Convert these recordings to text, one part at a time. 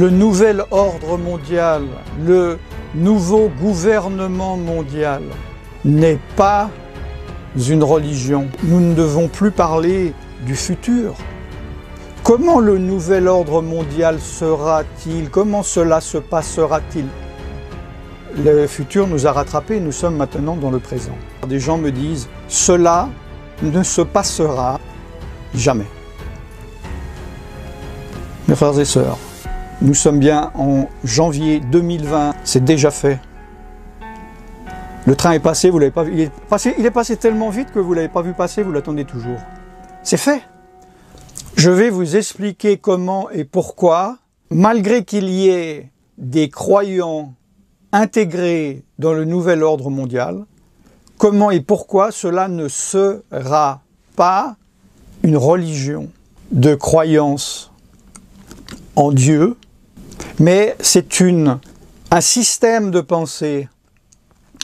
le nouvel ordre mondial, le nouveau gouvernement mondial n'est pas une religion. Nous ne devons plus parler du futur. Comment le nouvel ordre mondial sera-t-il Comment cela se passera-t-il Le futur nous a rattrapés, nous sommes maintenant dans le présent. Des gens me disent, cela ne se passera jamais. Mes frères et sœurs, nous sommes bien en janvier 2020, c'est déjà fait. Le train est passé, vous l'avez pas vu. Il est passé, il est passé tellement vite que vous l'avez pas vu passer, vous l'attendez toujours. C'est fait. Je vais vous expliquer comment et pourquoi, malgré qu'il y ait des croyants intégrés dans le nouvel ordre mondial, comment et pourquoi cela ne sera pas une religion de croyance en Dieu mais c'est un système de pensée,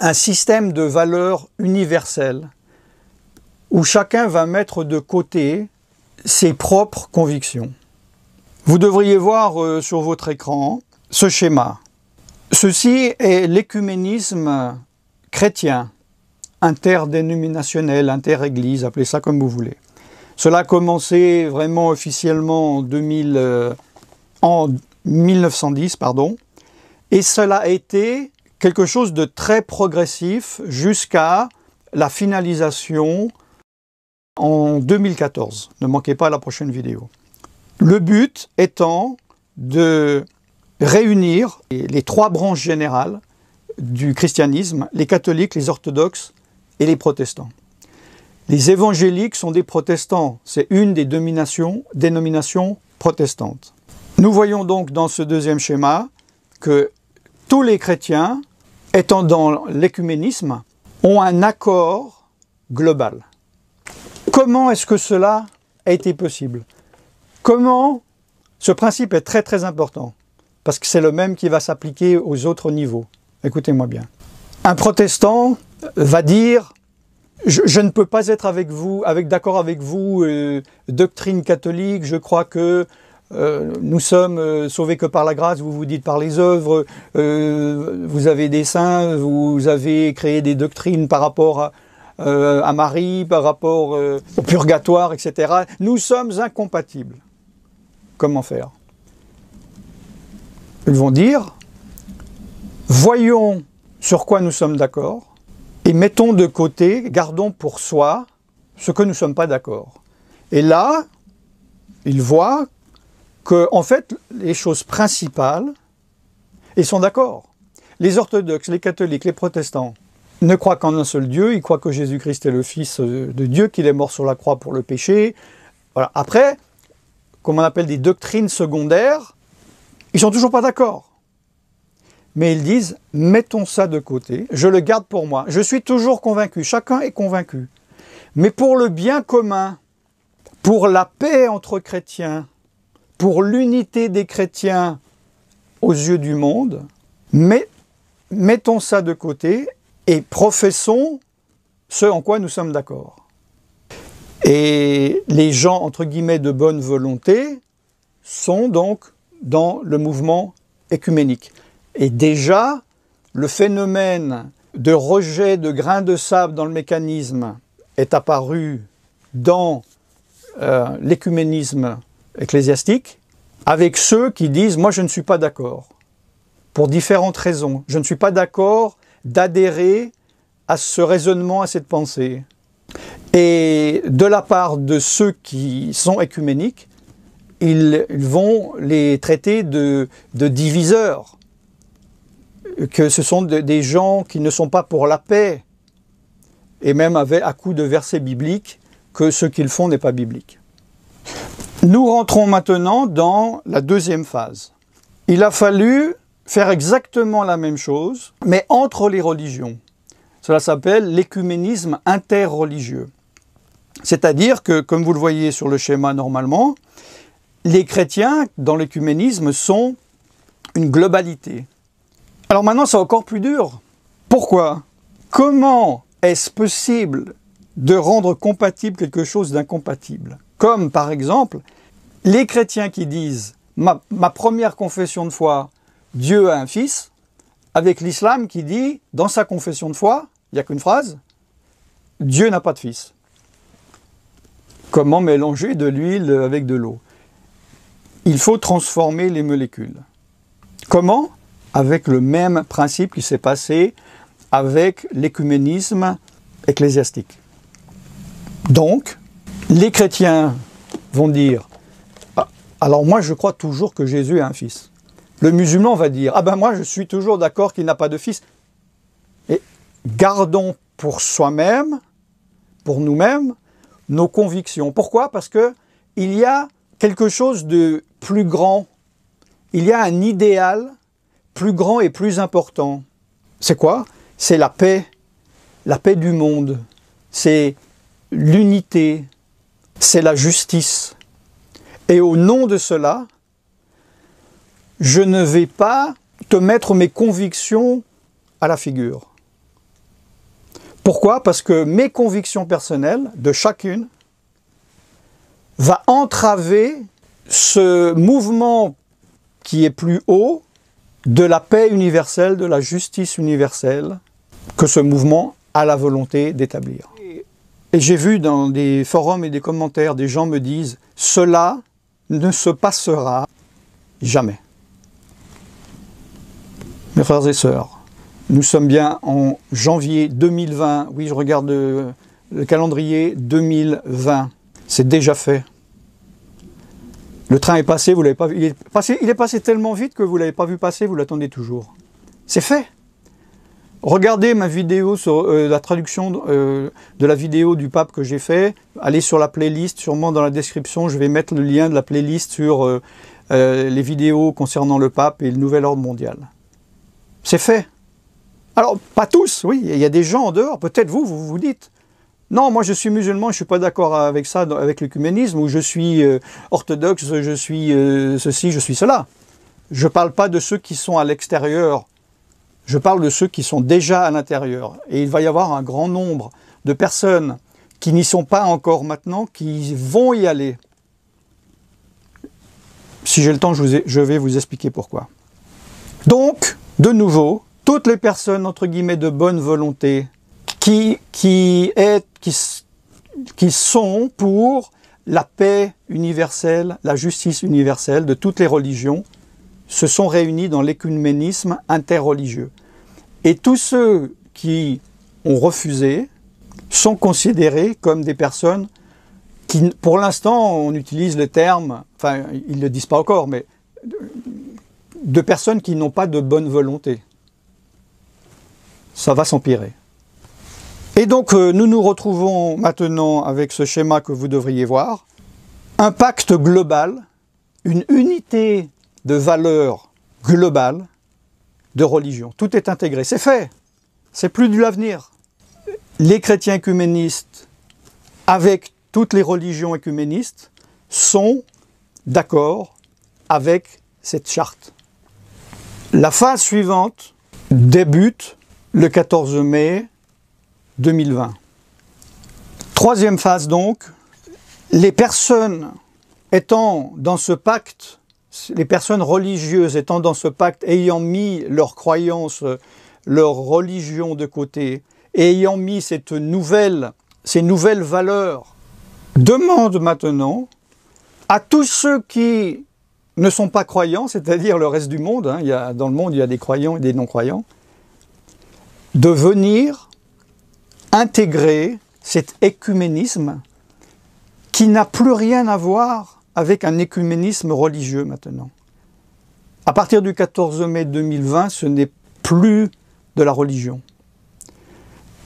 un système de valeurs universelles, où chacun va mettre de côté ses propres convictions. Vous devriez voir euh, sur votre écran ce schéma. Ceci est l'écuménisme chrétien, interdénominationnel, inter-église, appelez ça comme vous voulez. Cela a commencé vraiment officiellement en, 2000, 1910, pardon. Et cela a été quelque chose de très progressif jusqu'à la finalisation en 2014. Ne manquez pas la prochaine vidéo. Le but étant de réunir les trois branches générales du christianisme, les catholiques, les orthodoxes et les protestants. Les évangéliques sont des protestants, c'est une des dénominations protestantes. Nous voyons donc dans ce deuxième schéma que tous les chrétiens, étant dans l'écuménisme, ont un accord global. Comment est-ce que cela a été possible Comment ce principe est très très important, parce que c'est le même qui va s'appliquer aux autres niveaux. Écoutez-moi bien. Un protestant va dire je, ne peux pas être avec vous, avec d'accord avec vous, euh, doctrine catholique. Je crois que euh, nous sommes euh, sauvés que par la grâce, vous vous dites par les œuvres, euh, vous avez des saints, vous avez créé des doctrines par rapport à, à Marie, par rapport au purgatoire, etc. Nous sommes incompatibles. Comment faire Ils vont dire, voyons sur quoi nous sommes d'accord et mettons de côté, gardons pour soi ce que nous ne sommes pas d'accord. Et là, ils voient que, en fait, les choses principales, ils sont d'accord. Les orthodoxes, les catholiques, les protestants ne croient qu'en un seul Dieu. Ils croient que Jésus-Christ est le Fils euh, de Dieu, qu'il est mort sur la croix pour le péché. Voilà. Après, comme on appelle des doctrines secondaires, ils sont toujours pas d'accord. Mais ils disent, mettons ça de côté, je le garde pour moi. Je suis toujours convaincu, chacun est convaincu. Mais pour le bien commun, pour la paix entre chrétiens, pour l'unité des chrétiens aux yeux du monde, mais mettons ça de côté et professons ce en quoi nous sommes d'accord. Et les gens, entre guillemets, de bonne volonté sont donc dans le mouvement écuménique. Et déjà, le phénomène de rejet de grains de sable dans le mécanisme est apparu dans euh, l'écuménisme ecclésiastique avec ceux qui disent ⁇ moi je ne suis pas d'accord ⁇ pour différentes raisons. Je ne suis pas d'accord d'adhérer à ce raisonnement, à cette pensée. Et de la part de ceux qui sont écuméniques, ils vont les traiter de, diviseurs, que ce sont des gens qui ne sont pas pour la paix, et même avec, à coup de versets bibliques, que ce qu'ils font n'est pas biblique. Nous rentrons maintenant dans la deuxième phase. Il a fallu faire exactement la même chose, mais entre les religions. Cela s'appelle l'écuménisme interreligieux. C'est-à-dire que, comme vous le voyez sur le schéma normalement, les chrétiens dans l'écuménisme sont une globalité. Alors maintenant, c'est encore plus dur. Pourquoi Comment est-ce possible de rendre compatible quelque chose d'incompatible comme par exemple les chrétiens qui disent ma, première confession de foi, Dieu a un fils, avec l'islam qui dit dans sa confession de foi, il n'y a qu'une phrase, Dieu n'a pas de fils. Comment mélanger de l'huile avec de l'eau Il faut transformer les molécules. Comment Avec le même principe qui s'est passé avec l'écuménisme ecclésiastique. Donc, les chrétiens vont dire ah, Alors moi je crois toujours que Jésus a un fils. Le musulman va dire Ah ben moi je suis toujours d'accord qu'il n'a pas de fils. Et gardons pour soi-même, pour nous-mêmes, nos convictions. Pourquoi Parce que il y a quelque chose de plus grand. Il y a un idéal plus grand et plus important. C'est quoi C'est la paix, la paix du monde. C'est l'unité, c'est la justice. Et au nom de cela, je ne vais pas te mettre mes convictions à la figure. Pourquoi Parce que mes convictions personnelles, de chacune, va entraver ce mouvement qui est plus haut de la paix universelle, de la justice universelle, que ce mouvement a la volonté d'établir. Et j'ai vu dans des forums et des commentaires, des gens me disent, cela ne se passera jamais. Mes frères et sœurs, nous sommes bien en janvier 2020. Oui, je regarde le calendrier 2020. C'est déjà fait. Le train est passé, vous l'avez pas vu. Il est passé, il est passé tellement vite que vous ne l'avez pas vu passer, vous l'attendez toujours. C'est fait. Regardez ma vidéo sur euh, la traduction euh, de la vidéo du pape que j'ai fait. Allez sur la playlist, sûrement dans la description, je vais mettre le lien de la playlist sur euh, les vidéos concernant le pape et le nouvel ordre mondial. C'est fait. Alors, pas tous, oui, il y a des gens en dehors, peut-être vous, vous vous dites, non, moi je suis musulman, je suis pas d'accord avec ça, avec l'écuménisme, ou je suis orthodoxe, je suis ceci, je suis cela. Je parle pas de ceux qui sont à l'extérieur je parle de ceux qui sont déjà à l'intérieur. Et il va y avoir un grand nombre de personnes qui n'y sont pas encore maintenant, qui vont y aller. Si j'ai le temps, je, vais vous expliquer pourquoi. Donc, de nouveau, toutes les personnes, entre guillemets, de bonne volonté, qui, qui, est, qui, qui sont pour la paix universelle, la justice universelle de toutes les religions, se sont réunis dans l'écuménisme interreligieux. Et tous ceux qui ont refusé sont considérés comme des personnes qui, pour l'instant, on utilise le terme, enfin, ils ne le disent pas encore, mais de personnes qui n'ont pas de bonne volonté. Ça va s'empirer. Et donc, euh, nous nous retrouvons maintenant avec ce schéma que vous devriez voir. Un pacte global, une unité de valeurs globales, de religion. Tout est intégré. C'est fait. C'est plus de l'avenir. Les chrétiens écuménistes, avec toutes les religions écuménistes, sont d'accord avec cette charte. La phase suivante débute le 14 mai 2020. Troisième phase donc, les personnes étant dans ce pacte les personnes religieuses étant dans ce pacte, ayant mis leurs croyances, leur religion de côté, ayant mis cette nouvelle, ces nouvelles valeurs, demandent maintenant à tous ceux qui ne sont pas croyants, c'est-à-dire le reste du monde, hein, dans le monde il y a des croyants et des non-croyants, de venir intégrer cet écuménisme qui n'a plus rien à voir avec un écuménisme religieux maintenant. À partir du 14 mai 2020, ce n'est plus de la religion.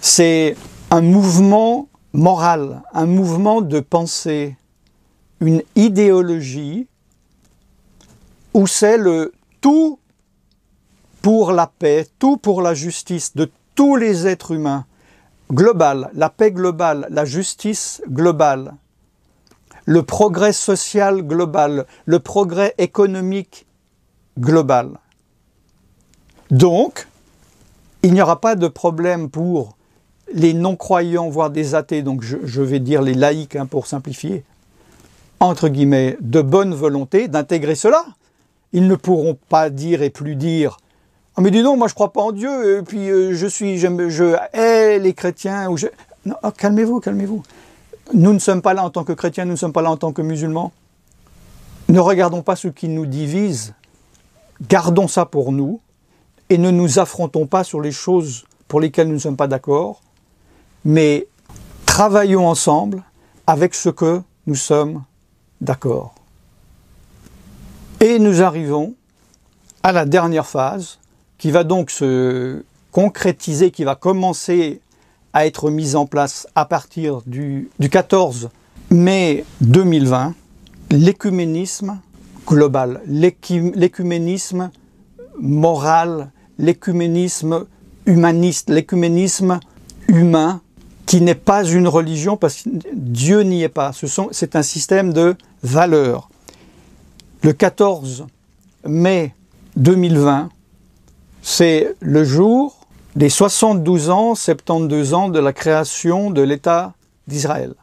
C'est un mouvement moral, un mouvement de pensée, une idéologie où c'est le tout pour la paix, tout pour la justice de tous les êtres humains, global, la paix globale, la justice globale le progrès social global, le progrès économique global. Donc, il n'y aura pas de problème pour les non-croyants, voire des athées, donc je, vais dire les laïcs hein, pour simplifier, entre guillemets, de bonne volonté d'intégrer cela. Ils ne pourront pas dire et plus dire oh, mais dis donc, moi je crois pas en Dieu, et puis euh, je suis, je hais les chrétiens, ou je... Non, oh, calmez-vous, calmez-vous. Nous ne sommes pas là en tant que chrétiens, nous ne sommes pas là en tant que musulmans. Ne regardons pas ce qui nous divise, gardons ça pour nous et ne nous affrontons pas sur les choses pour lesquelles nous ne sommes pas d'accord, mais travaillons ensemble avec ce que nous sommes d'accord. Et nous arrivons à la dernière phase qui va donc se concrétiser, qui va commencer à être mise en place à partir du, 14 mai 2020, l'écuménisme global, l'écuménisme moral, l'écuménisme humaniste, l'écuménisme humain, qui n'est pas une religion parce que Dieu n'y est pas. C'est un système de valeurs. Le 14 mai 2020, c'est le jour des 72 ans, 72 ans de la création de l'État d'Israël.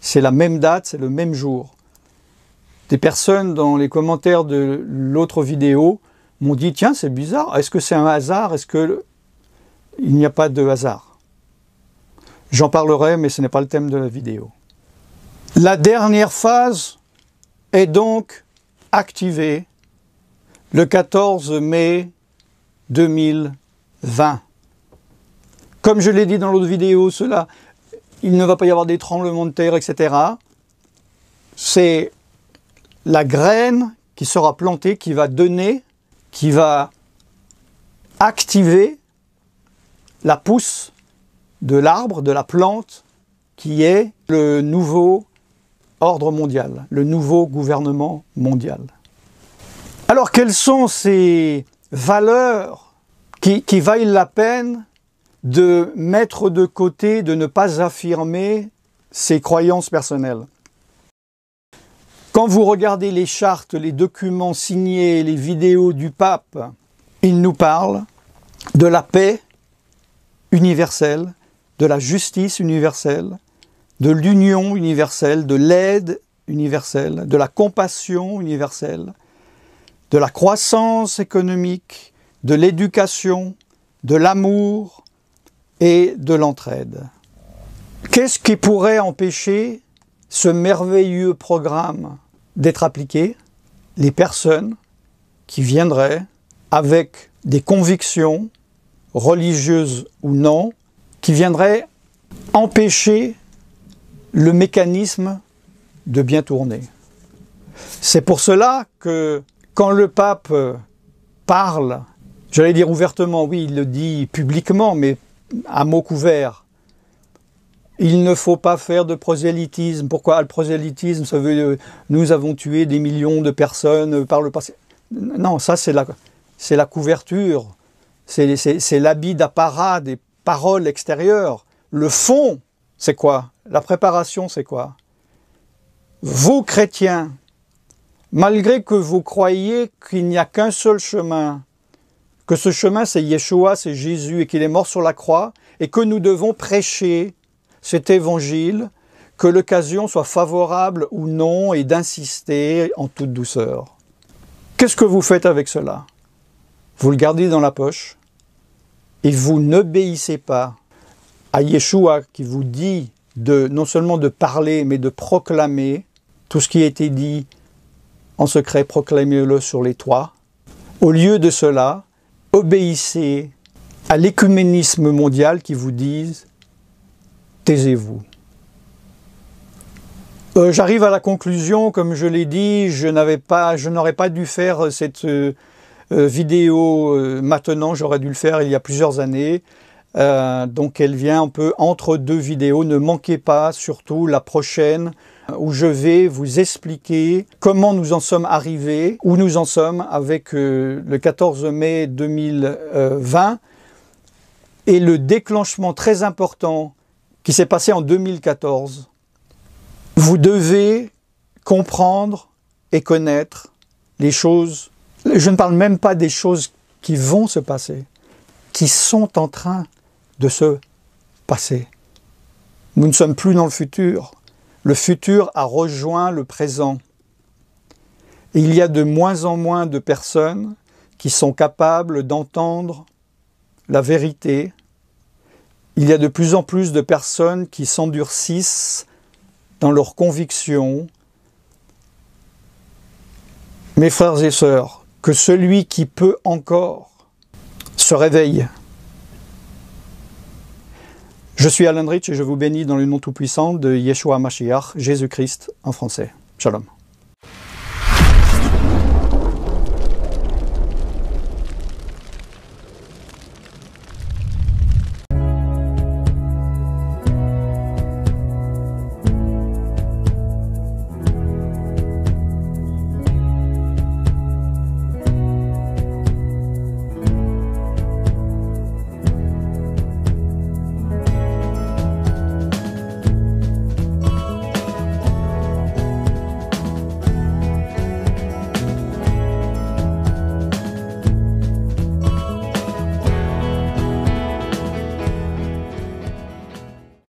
C'est la même date, c'est le même jour. Des personnes dans les commentaires de l'autre vidéo m'ont dit tiens c'est bizarre, est-ce que c'est un hasard, est-ce que il n'y a pas de hasard J'en parlerai mais ce n'est pas le thème de la vidéo. La dernière phase est donc activée le 14 mai 2000. 20. Comme je l'ai dit dans l'autre vidéo, cela, il ne va pas y avoir des tremblements de terre, etc. C'est la graine qui sera plantée, qui va donner, qui va activer la pousse de l'arbre, de la plante, qui est le nouveau ordre mondial, le nouveau gouvernement mondial. Alors quelles sont ces valeurs qui, vaille la peine de mettre de côté, de ne pas affirmer ses croyances personnelles. Quand vous regardez les chartes, les documents signés, les vidéos du pape, il nous parle de la paix universelle, de la justice universelle, de l'union universelle, de l'aide universelle, de la compassion universelle, de la croissance économique, de l'éducation, de l'amour et de l'entraide. Qu'est-ce qui pourrait empêcher ce merveilleux programme d'être appliqué Les personnes qui viendraient avec des convictions religieuses ou non, qui viendraient empêcher le mécanisme de bien tourner. C'est pour cela que quand le pape parle J'allais dire ouvertement, oui, il le dit publiquement, mais à mots couverts. Il ne faut pas faire de prosélytisme. Pourquoi le prosélytisme Ça veut dire nous avons tué des millions de personnes par le passé. Non, ça c'est la, c'est la couverture, c'est l'habit d'apparat des paroles extérieures. Le fond, c'est quoi La préparation, c'est quoi Vous chrétiens, malgré que vous croyez qu'il n'y a qu'un seul chemin, que ce chemin c'est Yeshua, c'est Jésus et qu'il est mort sur la croix et que nous devons prêcher cet évangile, que l'occasion soit favorable ou non et d'insister en toute douceur. Qu'est-ce que vous faites avec cela Vous le gardez dans la poche et vous n'obéissez pas à Yeshua qui vous dit de non seulement de parler mais de proclamer tout ce qui a été dit en secret, proclamez-le sur les toits. Au lieu de cela, obéissez à l'écuménisme mondial qui vous dise, taisez-vous. Euh, j'arrive à la conclusion, comme je l'ai dit, je n'aurais pas dû faire euh, cette euh, vidéo maintenant, j'aurais dû le faire il y a plusieurs années. donc elle vient un peu entre deux vidéos. Ne manquez pas surtout la prochaine où je vais vous expliquer comment nous en sommes arrivés, où nous en sommes avec euh, le 14 mai 2020 et le déclenchement très important qui s'est passé en 2014. Vous devez comprendre et connaître les choses. Je ne parle même pas des choses qui vont se passer, qui sont en train de se passer. Nous ne sommes plus dans le futur, le futur a rejoint le présent. il y a de moins en moins de personnes qui sont capables d'entendre la vérité. Il y a de plus en plus de personnes qui s'endurcissent dans leurs convictions. Mes frères et sœurs, que celui qui peut encore se réveille. Je suis Alan Rich et je vous bénis dans le nom tout-puissant de Yeshua Mashiach, Jésus-Christ en français. Shalom.